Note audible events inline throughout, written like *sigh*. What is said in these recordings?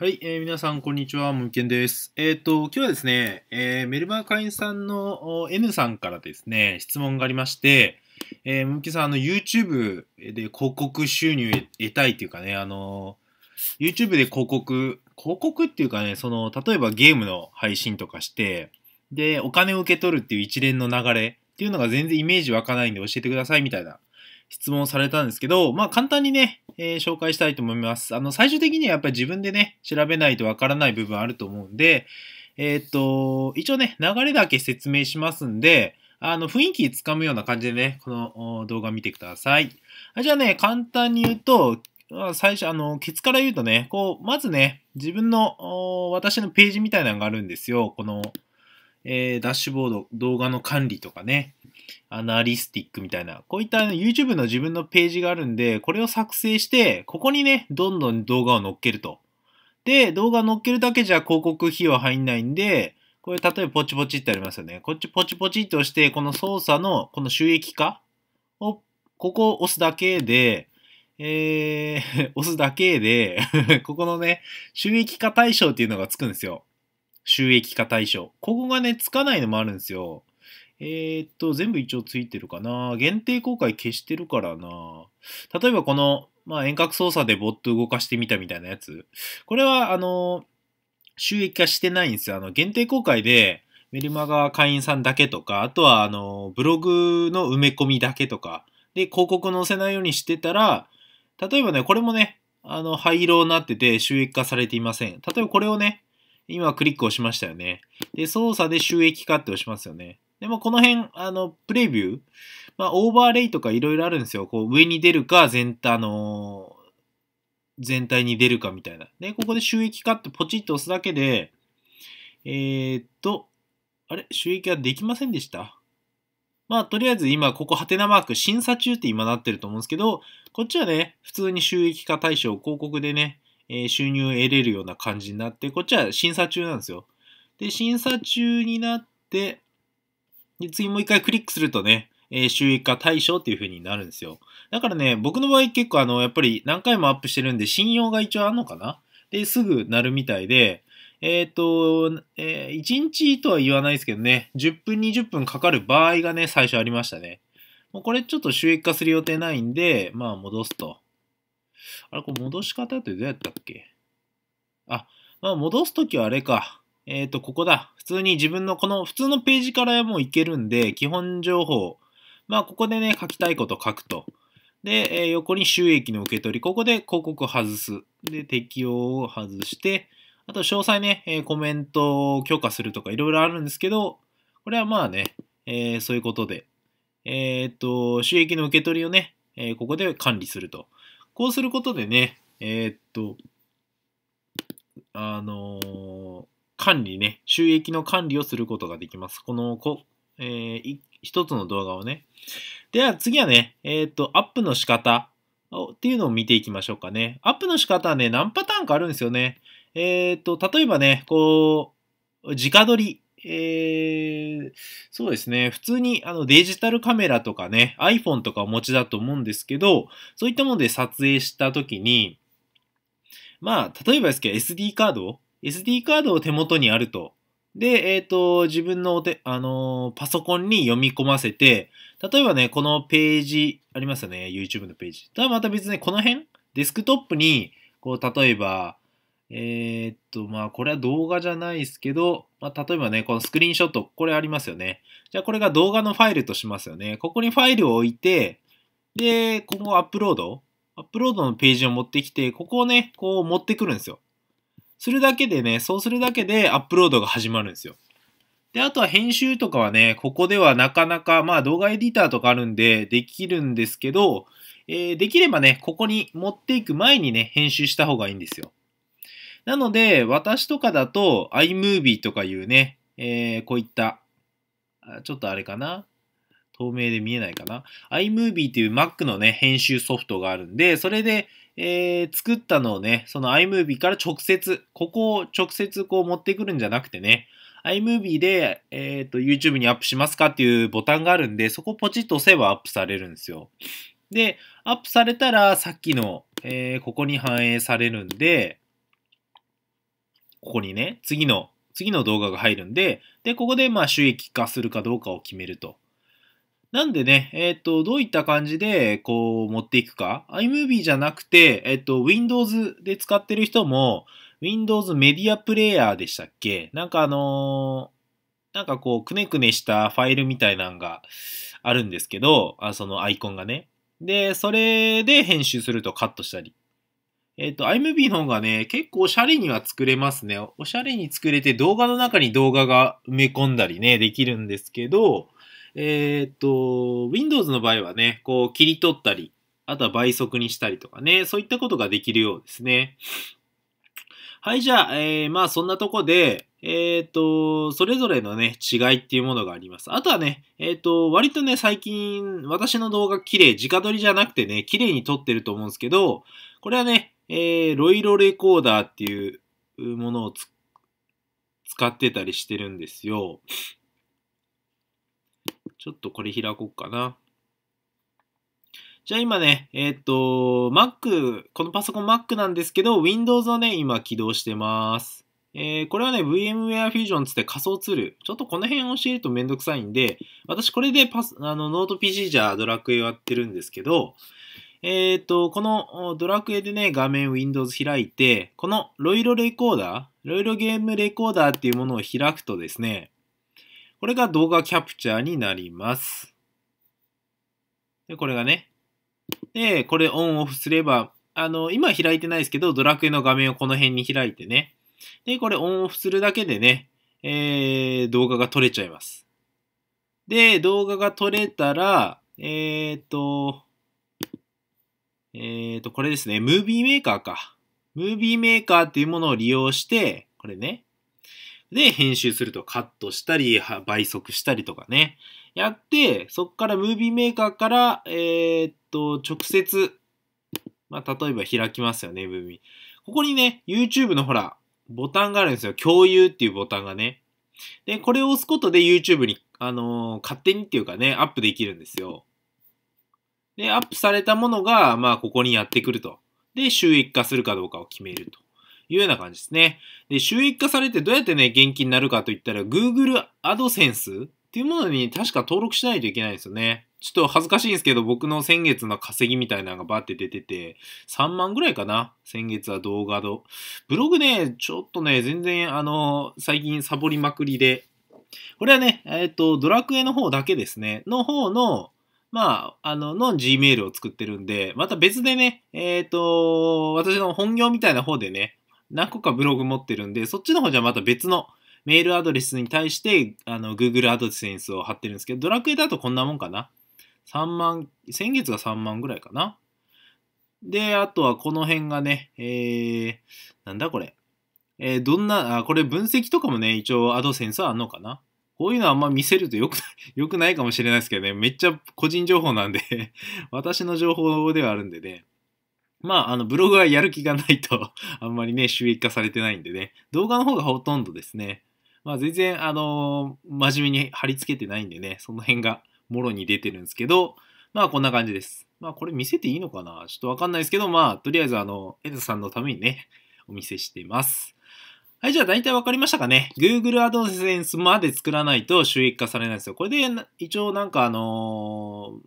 はい、えー、皆さん、こんにちは。むいけんです。えっ、ー、と、今日はですね、えー、メルマー会員さんの N さんからですね、質問がありまして、えー、むけさん、あの、YouTube で広告収入得たいっていうかね、あの、YouTube で広告、広告っていうかね、その、例えばゲームの配信とかして、で、お金を受け取るっていう一連の流れっていうのが全然イメージ湧かないんで教えてくださいみたいな質問されたんですけど、まあ簡単にね、えー、紹介したいと思います。あの、最終的にはやっぱり自分でね、調べないとわからない部分あると思うんで、えー、っと、一応ね、流れだけ説明しますんで、あの、雰囲気つかむような感じでね、この動画見てください。じゃあね、簡単に言うと、最初、あの、ケツから言うとね、こう、まずね、自分の、私のページみたいなのがあるんですよ。この、えー、ダッシュボード、動画の管理とかね。アナリスティックみたいな、こういった YouTube の自分のページがあるんで、これを作成して、ここにね、どんどん動画を載っけると。で、動画載っけるだけじゃ広告費は入んないんで、これ例えばポチポチってありますよね。こっちポチポチって押して、この操作のこの収益化を、ここを押すだけで、えー、*laughs* 押すだけで *laughs* ここのね、収益化対象っていうのがつくんですよ。収益化対象。ここがね、つかないのもあるんですよ。えー、っと、全部一応ついてるかな。限定公開消してるからな。例えばこの、まあ、遠隔操作でボット動かしてみたみたいなやつ。これは、あの、収益化してないんですよ。あの、限定公開で、メルマガ会員さんだけとか、あとは、あの、ブログの埋め込みだけとか、で、広告載せないようにしてたら、例えばね、これもね、あの、灰色になってて収益化されていません。例えばこれをね、今クリックをしましたよね。で、操作で収益化って押しますよね。でもこの辺、あの、プレビュー、まあ、オーバーレイとかいろいろあるんですよ。こう、上に出るか、全体、あのー、全体に出るかみたいな。で、ここで収益化ってポチッと押すだけで、えー、っと、あれ収益はできませんでしたまあ、とりあえず今、ここ、ハテナマーク、審査中って今なってると思うんですけど、こっちはね、普通に収益化対象、広告でね、え収入を得れるような感じになって、こっちは審査中なんですよ。で、審査中になって、で、次もう一回クリックするとね、えー、収益化対象っていう風になるんですよ。だからね、僕の場合結構あの、やっぱり何回もアップしてるんで信用が一応あんのかなで、すぐなるみたいで、えっ、ー、と、えー、1日とは言わないですけどね、10分20分かかる場合がね、最初ありましたね。もうこれちょっと収益化する予定ないんで、まあ戻すと。あれ、これ戻し方ってどうやったっけあ、まあ戻すときはあれか。えっ、ー、と、ここだ。普通に自分のこの普通のページからもういけるんで、基本情報。まあ、ここでね、書きたいこと書くと。で、えー、横に収益の受け取り。ここで広告外す。で、適用を外して、あと詳細ね、えー、コメントを許可するとかいろいろあるんですけど、これはまあね、えー、そういうことで。えっと、収益の受け取りをね、えここで管理すると。こうすることでね、えっと、あの管理ね、収益の管理をすることができます。このこ、えー、一つの動画をね。では次はね、えっ、ー、と、アップの仕方っていうのを見ていきましょうかね。アップの仕方はね、何パターンかあるんですよね。えっ、ー、と、例えばね、こう、直撮り。えー、そうですね。普通にあのデジタルカメラとかね、iPhone とかお持ちだと思うんですけど、そういったもので撮影したときに、まあ、例えばですけど SD カード SD カードを手元にあると。で、えっ、ー、と、自分のお手、あのー、パソコンに読み込ませて、例えばね、このページ、ありますよね、YouTube のページ。ただまた別に、ね、この辺、デスクトップに、こう、例えば、えー、っと、まあ、これは動画じゃないですけど、まあ、例えばね、このスクリーンショット、これありますよね。じゃあ、これが動画のファイルとしますよね。ここにファイルを置いて、で、ここアップロードアップロードのページを持ってきて、ここをね、こう持ってくるんですよ。するだけでね、そうするだけでアップロードが始まるんですよ。で、あとは編集とかはね、ここではなかなか、まあ動画エディターとかあるんでできるんですけど、えー、できればね、ここに持っていく前にね、編集した方がいいんですよ。なので、私とかだと iMovie とかいうね、えー、こういった、ちょっとあれかな、透明で見えないかな。iMovie っていう Mac のね、編集ソフトがあるんで、それで、えー、作ったのをね、その iMovie から直接、ここを直接こう持ってくるんじゃなくてね、iMovie で、えっ、ー、と、YouTube にアップしますかっていうボタンがあるんで、そこポチッと押せばアップされるんですよ。で、アップされたら、さっきの、えー、ここに反映されるんで、ここにね、次の、次の動画が入るんで、で、ここで、まあ、収益化するかどうかを決めると。なんでね、えっ、ー、と、どういった感じで、こう、持っていくか。iMovie じゃなくて、えっ、ー、と、Windows で使ってる人も、Windows メディアプレイヤーでしたっけなんかあのー、なんかこう、くねくねしたファイルみたいなんがあるんですけど、あそのアイコンがね。で、それで編集するとカットしたり。えっ、ー、と、iMovie の方がね、結構おしゃれには作れますね。おしゃれに作れて動画の中に動画が埋め込んだりね、できるんですけど、えっ、と、Windows の場合はね、こう切り取ったり、あとは倍速にしたりとかね、そういったことができるようですね。はい、じゃあ、えー、まあそんなとこで、えっ、と、それぞれのね、違いっていうものがあります。あとはね、えっ、と、割とね、最近、私の動画綺麗、直撮りじゃなくてね、綺麗に撮ってると思うんですけど、これはね、えー、ロイロレコーダーっていうものを使ってたりしてるんですよ。ちょっとこれ開こうかな。じゃあ今ね、えっ、ー、と、Mac、このパソコン Mac なんですけど、Windows をね、今起動してます。えー、これはね、VMware Fusion つって仮想ツール。ちょっとこの辺教えるとめんどくさいんで、私これでパス、あの、ノート PC じゃドラクエをやってるんですけど、えっ、ー、と、このドラクエでね、画面 Windows 開いて、このロイロレコーダー、ロイロゲームレコーダーっていうものを開くとですね、これが動画キャプチャーになります。で、これがね。で、これオンオフすれば、あの、今開いてないですけど、ドラクエの画面をこの辺に開いてね。で、これオンオフするだけでね、えー、動画が撮れちゃいます。で、動画が撮れたら、えーと、えーと、これですね、ムービーメーカーか。ムービーメーカーっていうものを利用して、これね。で、編集するとカットしたり、倍速したりとかね。やって、そっからムービーメーカーから、えー、っと、直接、まあ、例えば開きますよね、ムービー。ここにね、YouTube のほら、ボタンがあるんですよ。共有っていうボタンがね。で、これを押すことで YouTube に、あのー、勝手にっていうかね、アップできるんですよ。で、アップされたものが、まあ、ここにやってくると。で、収益化するかどうかを決めると。いうような感じですね。で、収益化されてどうやってね、現金になるかといったら、Google AdSense っていうものに確か登録しないといけないんですよね。ちょっと恥ずかしいんですけど、僕の先月の稼ぎみたいなのがバって出てて、3万ぐらいかな先月は動画の。ブログね、ちょっとね、全然、あの、最近サボりまくりで。これはね、えっ、ー、と、ドラクエの方だけですね、の方の、まあ、あの、の Gmail を作ってるんで、また別でね、えっ、ー、と、私の本業みたいな方でね、何個かブログ持ってるんで、そっちの方じゃまた別のメールアドレスに対して、あの、Google アドレスを貼ってるんですけど、ドラクエだとこんなもんかな。3万、先月が3万ぐらいかな。で、あとはこの辺がね、えー、なんだこれ。えー、どんな、あ、これ分析とかもね、一応アドセンスはあんのかな。こういうのはあんま見せると良くない、良 *laughs* くないかもしれないですけどね、めっちゃ個人情報なんで *laughs* 私の情報ではあるんでね。まあ、あの、ブログはやる気がないと *laughs* あんまりね、収益化されてないんでね、動画の方がほとんどですね、まあ、全然、あのー、真面目に貼り付けてないんでね、その辺がもろに出てるんですけど、まあ、こんな感じです。まあ、これ見せていいのかなちょっとわかんないですけど、まあ、とりあえず、あの、エドさんのためにね、お見せしてます。はい、じゃあ大体わかりましたかね。Google AdSense まで作らないと収益化されないんですよ。これで、一応なんかあの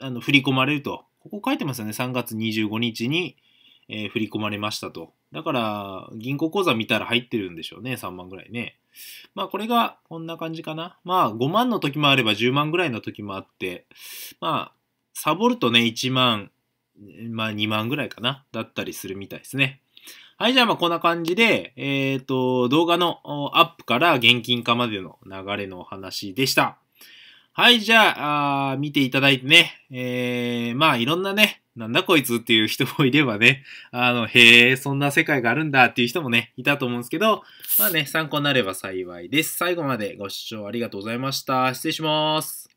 ー、あの振り込まれるとここ書いてますよね。3月25日に、えー、振り込まれましたと。だから、銀行口座見たら入ってるんでしょうね。3万ぐらいね。まあ、これがこんな感じかな。まあ、5万の時もあれば10万ぐらいの時もあって、まあ、サボるとね、1万、まあ、2万ぐらいかな。だったりするみたいですね。はい、じゃあまあこんな感じで、えっ、ー、と、動画のアップから現金化までの流れのお話でした。はい、じゃあ、あ見ていただいてね、えー、まあいろんなね、なんだこいつっていう人もいればね、あの、へえ、そんな世界があるんだっていう人もね、いたと思うんですけど、まあね、参考になれば幸いです。最後までご視聴ありがとうございました。失礼します。